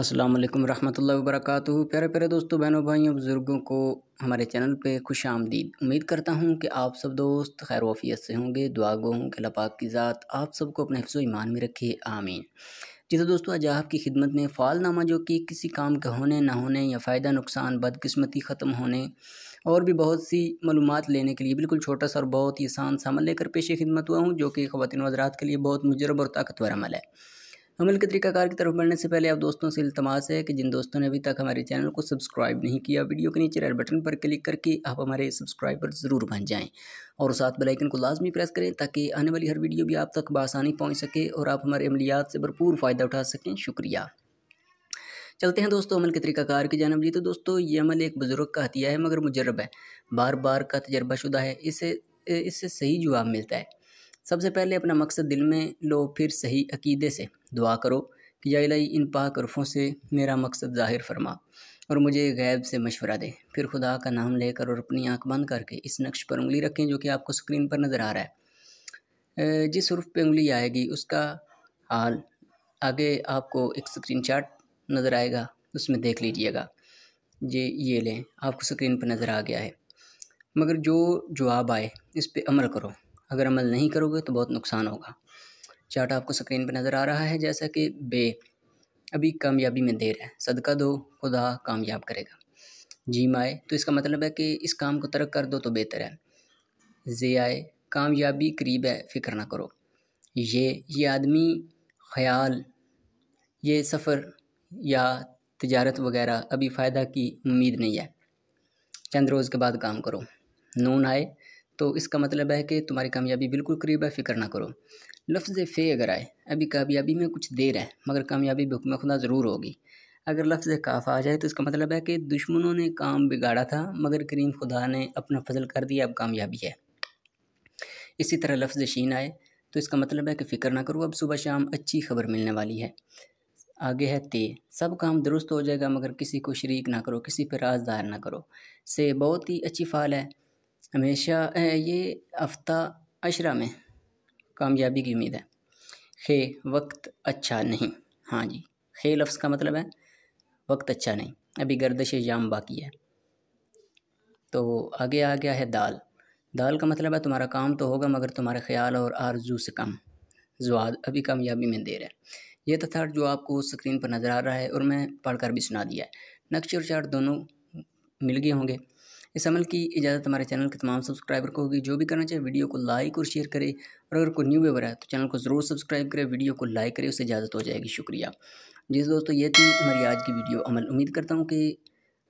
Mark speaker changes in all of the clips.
Speaker 1: अस्सलाम वालेकुम रहमतुल्लाहि व प्यारे प्यारे दोस्तों बहनों भाइयों बुज़ुर्गों को हमारे चैनल पे खुश आमदीद उम्मीद करता हूँ कि आप सब दोस्त खैर वफियत से होंगे दुआ गो हूँ कि लपाक की ज़ात आप सबको अपने हिफ्ज़ ईमान में रखिए आमीन जी तो दोस्तों आज आपकी खिदमत में फ़ालनामा जो कि किसी काम के होने ना होने या फ़ायदा नुकसान बदकस्मती ख़त्म होने और भी बहुत सी मालूम लेने के लिए बिल्कुल छोटा सा और बहुत ही आसान सामान लेकर पेश खिदमत हुआ हूँ जो कि ख़वान हजरात के लिए बहुत मुजरब और ताकतवर अमल है अमल के तरीकाकार की तरफ बढ़ने से पहले आप दोस्तों से इल्तमास है कि जिन दोस्तों ने अभी तक हमारे चैनल को सब्सक्राइब नहीं किया वीडियो के नीचे रेड बटन पर क्लिक करके आप हमारे सब्सक्राइबर ज़रूर बन जाएँ और साथ बेलाइकन को लाजमी प्रेस करें ताकि आने वाली हर वीडियो भी आप तक बसानी पहुँच सके और आप हमारे अमलियात से भरपूर फ़ायदा उठा सकें शुक्रिया चलते हैं दोस्तों अमल के तरीकाकार की जानब जी तो दोस्तों ये अमल एक बुज़ुर्ग का हतिया है मगर मुजरब है बार बार का तजर्बा शुदा है इससे इससे सही जवाब मिलता है सबसे पहले अपना मकसद दिल में लो फिर सही अकीदे से दुआ करो कि यालाई इन पाक रुफ़ों से मेरा मकसद ज़ाहिर फरमा और मुझे गैब से मशवरा दे फिर खुदा का नाम लेकर और अपनी आँख बंद करके इस नक्श पर उंगली रखें जो कि आपको स्क्रीन पर नज़र आ रहा है जिस रुफ पे उंगली आएगी उसका हाल आगे आपको एक स्क्रीन चार्ट नज़र आएगा उसमें देख लीजिएगा ये ये लें आपको स्क्रीन पर नज़र आ गया है मगर जो जवाब आए इस पर अमल करो अगर अमल नहीं करोगे तो बहुत नुकसान होगा चार्ट आपको स्क्रीन पर नज़र आ रहा है जैसा कि बे अभी कामयाबी में देर है सदका दो खुदा कामयाब करेगा जी माए तो इसका मतलब है कि इस काम को तर्क कर दो तो बेहतर है जे आए कामयाबी करीब है फ़िक्र ना करो ये ये आदमी ख्याल ये सफ़र या तजारत वगैरह अभी फ़ायदा की उम्मीद नहीं है चंद रोज़ के बाद काम करो नून आए तो इसका मतलब है कि तुम्हारी कामयाबी बिल्कुल करीब है फ़िक्र ना करो लफ्ज़ फ़े अगर आए अभी कामयाबी में कुछ देर है मगर कामयाबी में खुदा ज़रूर होगी अगर लफ्ज़ काफ़ आ जाए तो इसका मतलब है कि दुश्मनों ने काम बिगाड़ा था मगर करीम खुदा ने अपना फजल कर दिया अब कामयाबी है इसी तरह लफ्ज़ शीन आए तो इसका मतलब है कि फ़िक्र ना करो अब सुबह शाम अच्छी खबर मिलने वाली है आगे है ते सब काम दुरुस्त हो जाएगा मगर किसी को शरीक ना करो किसी पर राजदार ना करो से बहुत ही अच्छी फ़ाल है हमेशा ये हफ्ता अशरा में कामयाबी की उम्मीद है खे वक्त अच्छा नहीं हाँ जी खे लफ्ज़ का मतलब है वक्त अच्छा नहीं अभी गर्दश जाम बाकी है तो आगे आ गया है दाल दाल का मतलब है तुम्हारा काम तो होगा मगर तुम्हारे ख्याल और आरजू से कम जवाद अभी कामयाबी में देर है ये तथा जो आपको स्क्रीन पर नज़र आ रहा है और मैं पढ़कर भी सुना दिया है नक्श और चार्ट दोनों मिल गए होंगे इस अमल की इजाज़त हमारे चैनल के तमाम सब्सक्राइबर को होगी जो भी करना चाहे वीडियो को लाइक और शेयर करें और अगर कोई न्यू व्यवर है तो चैनल को ज़रूर सब्सक्राइब करें वीडियो को लाइक करें उससे इजाज़त हो जाएगी शुक्रिया जी दोस्तों ये थी हमारी आज की वीडियो अमल उम्मीद करता हूँ कि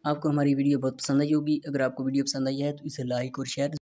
Speaker 1: आपको हमारी वीडियो बहुत पसंद आई होगी अगर आपको वीडियो पसंद आई है तो इसे लाइक और शेयर